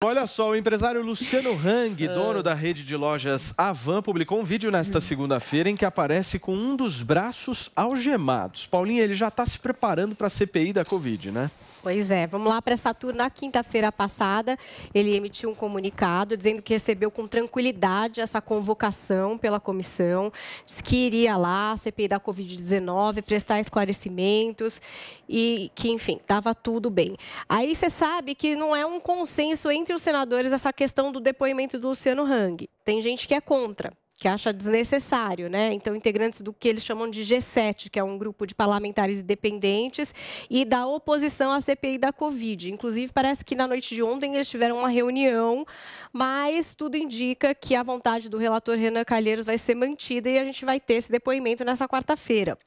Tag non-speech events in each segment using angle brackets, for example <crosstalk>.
Olha só, o empresário Luciano Hang, dono da rede de lojas Avan, publicou um vídeo nesta segunda-feira em que aparece com um dos braços algemados. Paulinha, ele já está se preparando para a CPI da Covid, né? Pois é, vamos lá para Saturno. Na quinta-feira passada, ele emitiu um comunicado dizendo que recebeu com tranquilidade essa convocação pela comissão, disse que iria lá, CPI da Covid-19, prestar esclarecimentos e que, enfim, estava tudo bem. Aí você sabe que não é um consenso entre os senadores essa questão do depoimento do Luciano Hang. Tem gente que é contra, que acha desnecessário, né? Então, integrantes do que eles chamam de G7, que é um grupo de parlamentares independentes e da oposição à CPI da Covid. Inclusive, parece que na noite de ontem eles tiveram uma reunião, mas tudo indica que a vontade do relator Renan Calheiros vai ser mantida e a gente vai ter esse depoimento nessa quarta-feira.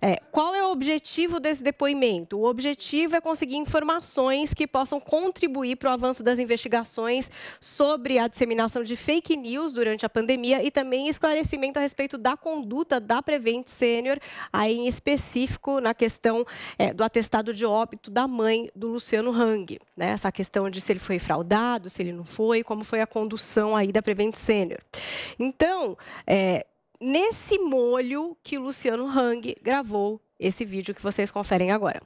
É, qual é o objetivo desse depoimento? O objetivo é conseguir informações que possam contribuir para o avanço das investigações sobre a disseminação de fake news durante a pandemia e também também esclarecimento a respeito da conduta da Prevent Sênior, aí em específico na questão é, do atestado de óbito da mãe do Luciano Hang, né? Essa questão de se ele foi fraudado, se ele não foi, como foi a condução aí da Prevent Sênior. Então, é, nesse molho que o Luciano Hang gravou esse vídeo que vocês conferem agora.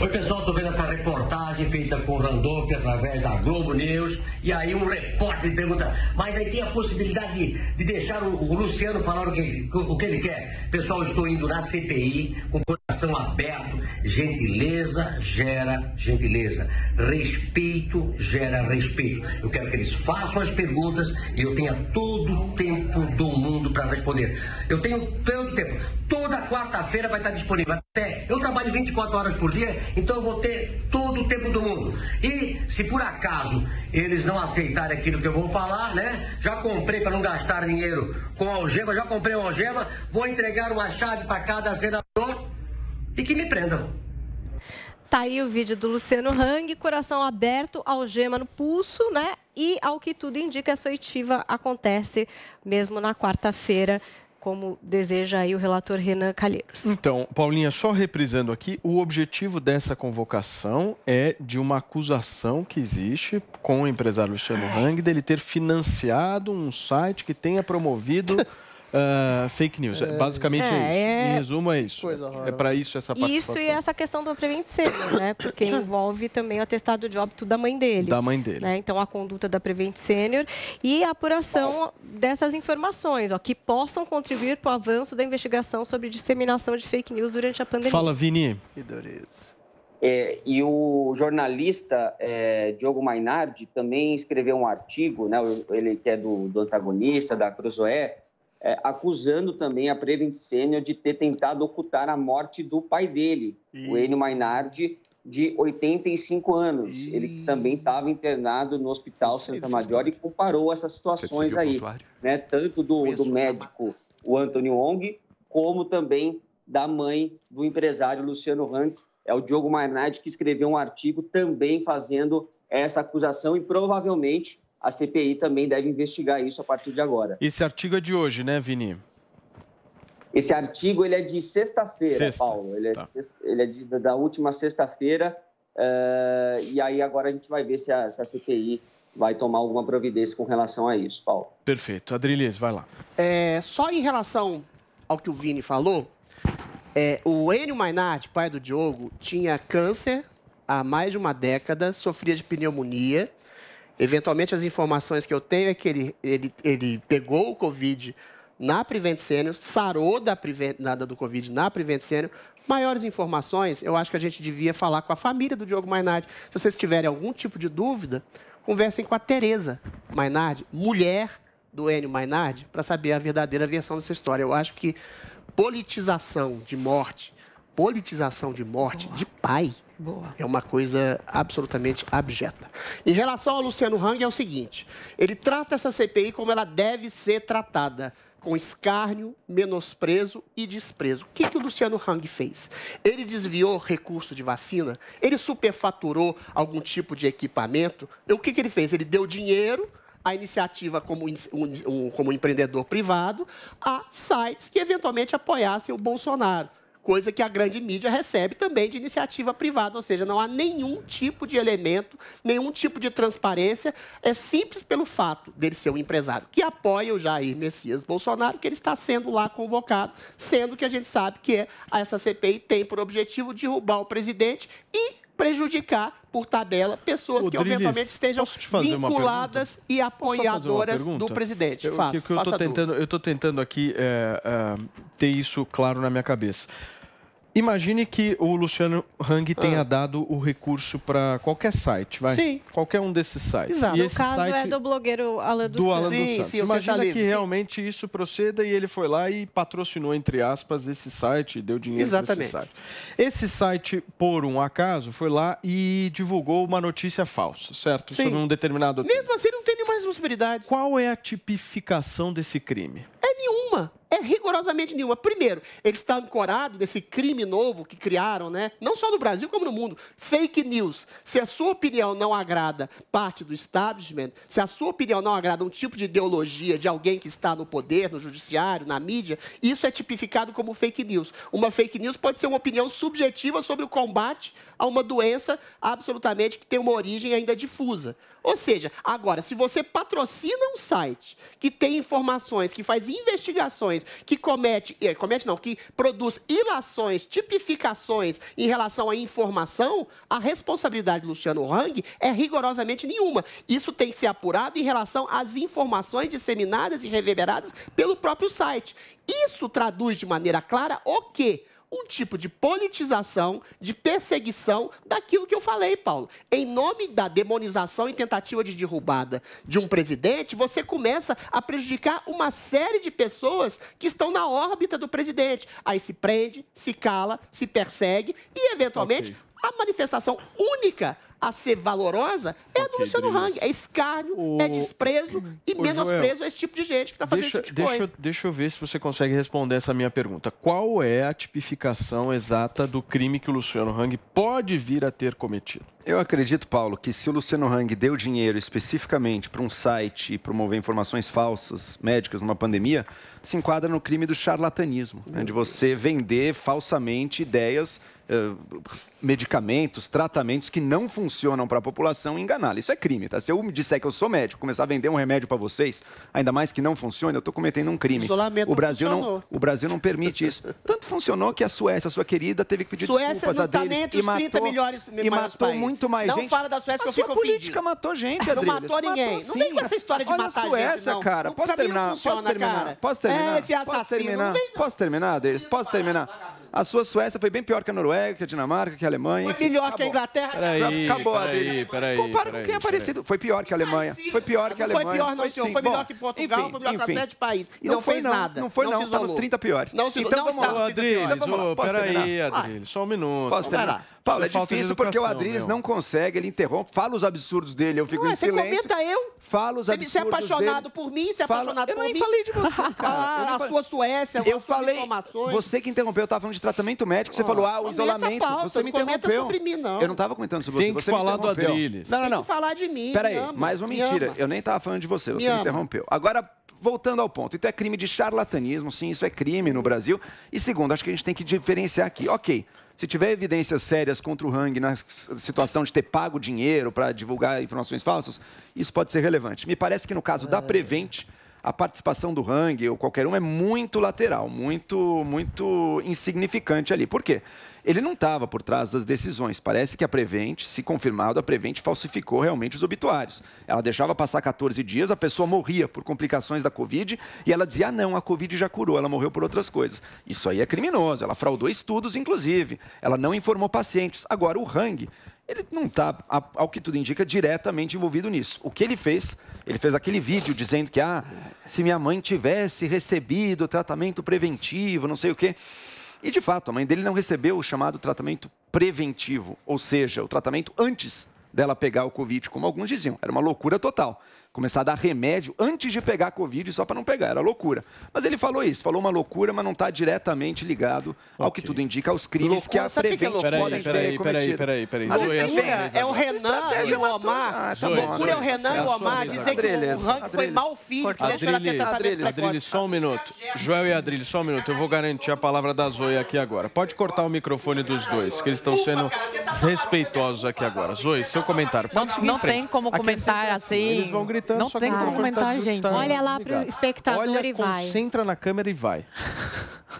Oi pessoal, estou vendo essa reportagem feita com o Randolph através da Globo News e aí um repórter pergunta, mas aí tem a possibilidade de, de deixar o, o, Luciano falar o que, o que ele quer. Pessoal, estou indo na CPI com o coração aberto. Gentileza gera gentileza. Respeito gera respeito. Eu quero que eles façam as perguntas e eu tenha todo o tempo do mundo para responder. Eu tenho tanto tempo. Toda quarta-feira vai estar disponível. Até eu trabalho 24 horas por dia, então eu vou ter todo o tempo do mundo. E se por acaso eles não aceitarem aquilo que eu vou falar, né? Já comprei para não gastar dinheiro com algema, já comprei uma algema, vou entregar uma chave para cada senador e que me prendam. Tá aí o vídeo do Luciano Hang, coração aberto, algema no pulso, né? E ao que tudo indica, essa oitiva acontece mesmo na quarta-feira como deseja aí o relator Renan Calheiros. Então, Paulinha, só reprisando aqui, o objetivo dessa convocação é de uma acusação que existe com o empresário Luciano Hang dele ter financiado um site que tenha promovido <laughs> uh, fake news. É. Basicamente é, é, isso. É... Em resumo, é isso. é para isso essa parte. Isso e essa questão do prevente sênior, né? Porque <coughs> envolve também o atestado de óbito da mãe dele. Da mãe dele. Né? Então, a conduta da prevente sênior e a apuração dessas informações, ó, que possam contribuir para o avanço da investigação sobre disseminação de fake news durante a pandemia. Fala, Vini. Que dureza. É, e o jornalista é, Diogo Mainardi também escreveu um artigo, né, ele que é do, do antagonista, da Cruzoé, é, acusando também a Prevent Senior de ter tentado ocultar a morte do pai dele, o Enio Mainardi, de 85 anos. Ele também estava internado no Hospital Santa Maggiore e comparou essas situações aí, né? tanto do, do médico, o Anthony Wong, como também da mãe do empresário Luciano Hunt, é o Diogo Mainardi, que escreveu um artigo também fazendo essa acusação e provavelmente a CPI também deve investigar isso a partir de agora. Esse artigo é de hoje, né, Vini? Esse artigo ele é de sexta-feira, sexta. Paulo. Ele é, tá. sexta, ele é de, da última sexta-feira. Uh, e aí agora a gente vai ver se a, se a CPI vai tomar alguma providência com relação a isso, Paulo. Perfeito. Adriles, vai lá. É, só em relação ao que o Vini falou, é, o Enio Mainardi, pai do Diogo, tinha câncer há mais de uma década, sofria de pneumonia Eventualmente, as informações que eu tenho é que ele, ele, ele pegou o Covid na Prevent Senior, sarou da, Prevent, da, do Covid na Prevent Senior. Maiores informações, eu acho que a gente devia falar com a família do Diogo Mainardi. Se vocês tiverem algum tipo de dúvida, conversem com a Tereza Mainardi, mulher do Enio Mainardi, para saber a verdadeira versão dessa história. Eu acho que politização de morte, politização de morte de pai, Boa. É uma coisa absolutamente abjeta. Em relação ao Luciano Hang, é o seguinte: ele trata essa CPI como ela deve ser tratada. Com escárnio, menosprezo e desprezo. O que, que o Luciano Hang fez? Ele desviou recurso de vacina? Ele superfaturou algum tipo de equipamento? O que, que ele fez? Ele deu dinheiro a iniciativa como, um, como empreendedor privado a sites que eventualmente apoiassem o Bolsonaro coisa que a grande mídia recebe também de iniciativa privada, ou seja, não há nenhum tipo de elemento, nenhum tipo de transparência, é simples pelo fato dele ser um empresário que apoia o Jair Messias Bolsonaro, que ele está sendo lá convocado, sendo que a gente sabe que é, essa CPI tem por objetivo derrubar o presidente e prejudicar por tabela pessoas que eventualmente estejam vinculadas e apoiadoras do presidente. Eu, faça, que, eu estou tentando, eu tentando aqui é, é, ter isso claro na minha cabeça. Imagine que o Luciano Hang ah. tenha ah. dado o recurso para qualquer site, vai? Sim. Qualquer um desses sites. Exato. E no caso é do blogueiro Alan dos do Santos. Alan sim, Santos. Sim, Imagina que livre, realmente sim. isso proceda e ele foi lá e patrocinou, entre aspas, esse site, deu dinheiro para esse site. Esse site, por um acaso, foi lá e divulgou uma notícia falsa, certo? Sim. Sobre um determinado... Mesmo tipo. assim, não tem nenhuma responsabilidade. Qual é a tipificação desse crime? É nenhuma. É rigorosamente nenhuma. Primeiro, ele está ancorado nesse crime novo que criaram, né? não só no Brasil como no mundo. Fake news. Se a sua opinião não agrada parte do establishment, se a sua opinião não agrada um tipo de ideologia de alguém que está no poder, no judiciário, na mídia, isso é tipificado como fake news. Uma fake news pode ser uma opinião subjetiva sobre o combate a uma doença absolutamente que tem uma origem ainda difusa. Ou seja, agora, se você patrocina um site que tem informações, que faz investigações, que comete, eh, comete não, que produz ilações, tipificações em relação à informação, a responsabilidade do Luciano Hang é rigorosamente nenhuma. Isso tem que ser apurado em relação às informações disseminadas e reverberadas pelo próprio site. Isso traduz de maneira clara o quê? um tipo de politização, de perseguição daquilo que eu falei, Paulo. Em nome da demonização e tentativa de derrubada de um presidente, você começa a prejudicar uma série de pessoas que estão na órbita do presidente. Aí se prende, se cala, se persegue e, eventualmente, okay. a manifestação única a ser valorosa é okay, a do Luciano Dreyfus. Hang. É escárnio, o... é desprezo e o menosprezo a esse tipo de gente que está fazendo deixa, esse tipo de deixa, coisa. Deixa eu ver se você consegue responder essa minha pergunta. Qual é a tipificação exata do crime que o Luciano Hang pode vir a ter cometido? Eu acredito, Paulo, que se o Luciano Hang deu dinheiro especificamente para um site promover informações falsas médicas numa pandemia, se enquadra no crime do charlatanismo, né, de você vender falsamente ideias eh, medicamentos, tratamentos que não funcionam para a população e enganá-la. Isso é crime, tá? Se eu me disser que eu sou médico, começar a vender um remédio para vocês, ainda mais que não funcione, eu estou cometendo um crime. Isolamento o Brasil não, não, o Brasil não permite isso. Tanto funcionou que a Suécia, a sua querida, teve que pedir Suécia desculpas não a tá deles nem entre e matou, e matou muito mais gente. Não fala da Suécia que eu fico ofendido. A política matou gente, Adriles. Não matou ninguém. Matou, não vem com essa história de Olha matar a Suécia, gente, cara. Posso terminar? posso terminar? Cara. Posso terminar? É, posso terminar? Posso terminar, Posso terminar? A sua Suécia foi bem pior que a Noruega, que a Dinamarca, que a Alemanha. Foi melhor acabou. que a Inglaterra. Peraí, acabou, peraí, peraí, Compara peraí, com quem é parecido. Foi pior que a Alemanha. Mas, foi pior que a Alemanha. Foi pior, não, senhor. Foi melhor que Portugal, enfim, foi melhor enfim. que sete países. E não, não fez não, nada. Não foi, não. Está nos 30 piores. Não, se então, não vamos lá. Adriles, então, vamos lá. Peraí, Adriles, só um minuto. Posso terminar? Paulo, é difícil porque o Adriles não consegue, ele interrompe, fala os absurdos dele, eu fico em silêncio. Você comenta eu? Fala os é absurdos dele. Você é apaixonado dele. por mim, você é fala... apaixonado eu por mim. Eu nem falei de você, <laughs> cara. Ah, a sua Suécia, eu falei... informações. Você que interrompeu, eu tava falando de tratamento médico, você falou, ah, o isolamento. Pauta, você me interrompeu. Sobre mim, não. Eu não tava comentando sobre você, você Tem que falar do Adriles. Não, não, não. Tem que falar de mim. Peraí, mais uma mentira. Eu nem tava falando de você, você me interrompeu. Agora, voltando ao ponto, então é crime de charlatanismo, sim, isso é crime no Brasil. E segundo, acho que a gente tem que diferenciar aqui. Ok, se tiver evidências sérias contra o Hang na situação de ter pago dinheiro para divulgar informações falsas, isso pode ser relevante. Me parece que no caso da Prevent a participação do Hang ou qualquer um é muito lateral, muito, muito insignificante ali. Por quê? Ele não estava por trás das decisões. Parece que a Prevent, se confirmado, a Prevent falsificou realmente os obituários. Ela deixava passar 14 dias, a pessoa morria por complicações da Covid e ela dizia: ah, não, a Covid já curou, ela morreu por outras coisas. Isso aí é criminoso. Ela fraudou estudos, inclusive. Ela não informou pacientes. Agora, o Hang ele não está, ao que tudo indica, diretamente envolvido nisso. O que ele fez ele fez aquele vídeo dizendo que, ah, se minha mãe tivesse recebido tratamento preventivo, não sei o quê. E de fato, a mãe dele não recebeu o chamado tratamento preventivo, ou seja, o tratamento antes dela pegar o Covid, como alguns diziam. Era uma loucura total começar a dar remédio antes de pegar a Covid só para não pegar. Era loucura. Mas ele falou isso, falou uma loucura, mas não está diretamente ligado ao okay. que tudo indica, aos crimes loucura, que a é Prevent é podem ter cometido. Peraí, peraí, peraí. Às é o Renan e o é Omar. a loucura ah, tá é o Renan e o Omar dizer que o ranking foi mal filho, que deixou ele Adriles, Adrilho, só um minuto. Joel e Adrilho, só um minuto. Eu vou garantir a palavra da Zoe aqui agora. Pode cortar o microfone dos dois, que eles estão sendo desrespeitosos tá aqui agora. Zoe, seu comentário. Pode não, não tem como é comentar assim. assim. Eles vão gritar não tem como comentar, tá gente. Olha lá pro espectador Olha, e vai. Concentra na câmera e vai.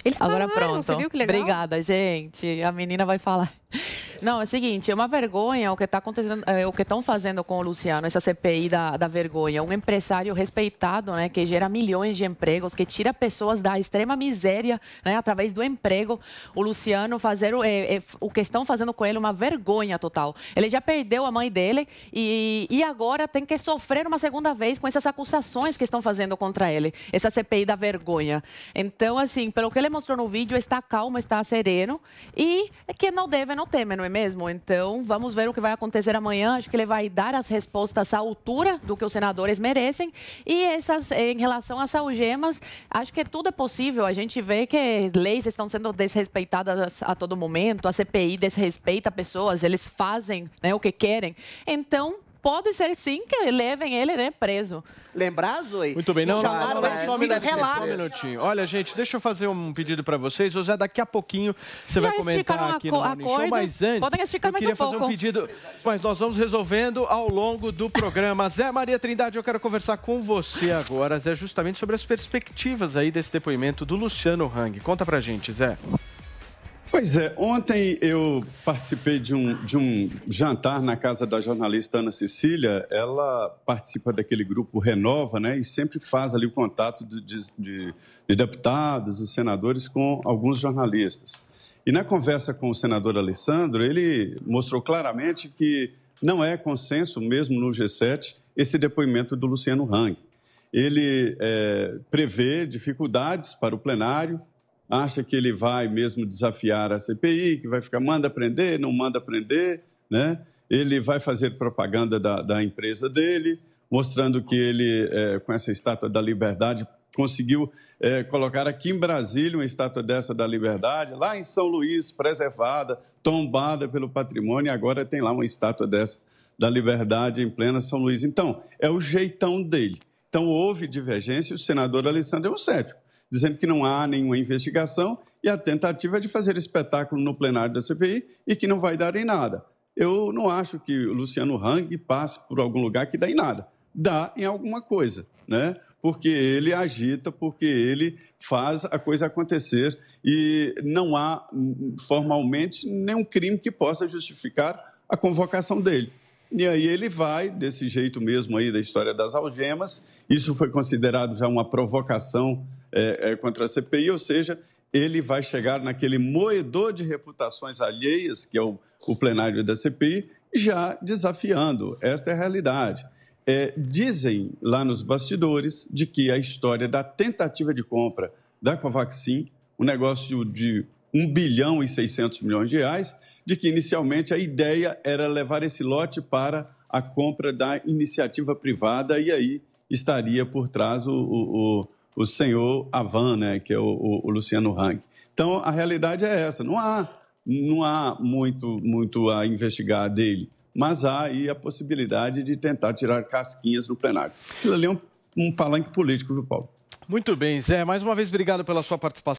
Eles Agora pararam, pronto. Você viu que legal? Obrigada, gente. A menina vai falar. Não, é o seguinte, é uma vergonha o que está acontecendo, é, o que estão fazendo com o Luciano, essa CPI da, da vergonha. Um empresário respeitado, né, que gera milhões de empregos, que tira pessoas da extrema miséria, né, através do emprego. O Luciano fazer o, é, é, o que estão fazendo com ele é uma vergonha total. Ele já perdeu a mãe dele e, e agora tem que sofrer uma segunda vez com essas acusações que estão fazendo contra ele. Essa CPI da vergonha. Então, assim, pelo que ele mostrou no vídeo, está calmo, está sereno e é que não deve, não teme, não é é mesmo? Então, vamos ver o que vai acontecer amanhã. Acho que ele vai dar as respostas à altura do que os senadores merecem. E essas, em relação às algemas, acho que tudo é possível. A gente vê que leis estão sendo desrespeitadas a todo momento, a CPI desrespeita pessoas, eles fazem né, o que querem. Então, pode ser sim que levem ele né, preso. Lembrar, Zoe? Muito bem, não, não, não, não, só me só um minutinho. Olha, gente, deixa eu fazer um pedido para vocês. Ou daqui a pouquinho você vai comentar aqui no Morning mas antes Podem esticar eu queria fazer um pedido, mas nós vamos resolvendo ao longo do programa. <laughs> Zé Maria Trindade, eu quero conversar com você agora, Zé, justamente sobre as perspectivas aí desse depoimento do Luciano Hang. Conta pra gente, Zé. Pois é, ontem eu participei de um, de um jantar na casa da jornalista Ana Cecília. Ela participa daquele grupo Renova, né? E sempre faz ali o contato de, de, de deputados e senadores com alguns jornalistas. E na conversa com o senador Alessandro, ele mostrou claramente que não é consenso, mesmo no G7, esse depoimento do Luciano Hang. Ele é, prevê dificuldades para o plenário, acha que ele vai mesmo desafiar a CPI, que vai ficar manda prender, não manda prender, né? Ele vai fazer propaganda da, da empresa dele, mostrando que ele, é, com essa estátua da liberdade, conseguiu é, colocar aqui em Brasília uma estátua dessa da liberdade, lá em São Luís, preservada, tombada pelo patrimônio, e agora tem lá uma estátua dessa da liberdade em plena São Luís. Então, é o jeitão dele. Então, houve divergência e o senador Alessandro é um cético dizendo que não há nenhuma investigação e a tentativa é de fazer espetáculo no plenário da CPI e que não vai dar em nada. Eu não acho que o Luciano Hang passe por algum lugar que dá em nada. Dá em alguma coisa, né? Porque ele agita, porque ele faz a coisa acontecer e não há hum, formalmente nenhum crime que possa justificar a convocação dele. E aí ele vai, desse jeito mesmo aí da história das algemas. Isso foi considerado já uma provocação é, é, contra a CPI, ou seja, ele vai chegar naquele moedor de reputações alheias, que é o, o plenário da CPI, já desafiando. Esta é a realidade. É, dizem lá nos bastidores de que a história da tentativa de compra da Covaxin, um negócio de 1 bilhão e 600 milhões de reais, de que inicialmente a ideia era levar esse lote para a compra da iniciativa privada e aí estaria por trás o, o, o senhor Avan, né, que é o, o Luciano Hang. Então, a realidade é essa. Não há, não há muito, muito a investigar dele, mas há aí a possibilidade de tentar tirar casquinhas no plenário. Aquilo ali é um, um palanque político, viu, Paulo? Muito bem, Zé. Mais uma vez, obrigado pela sua participação.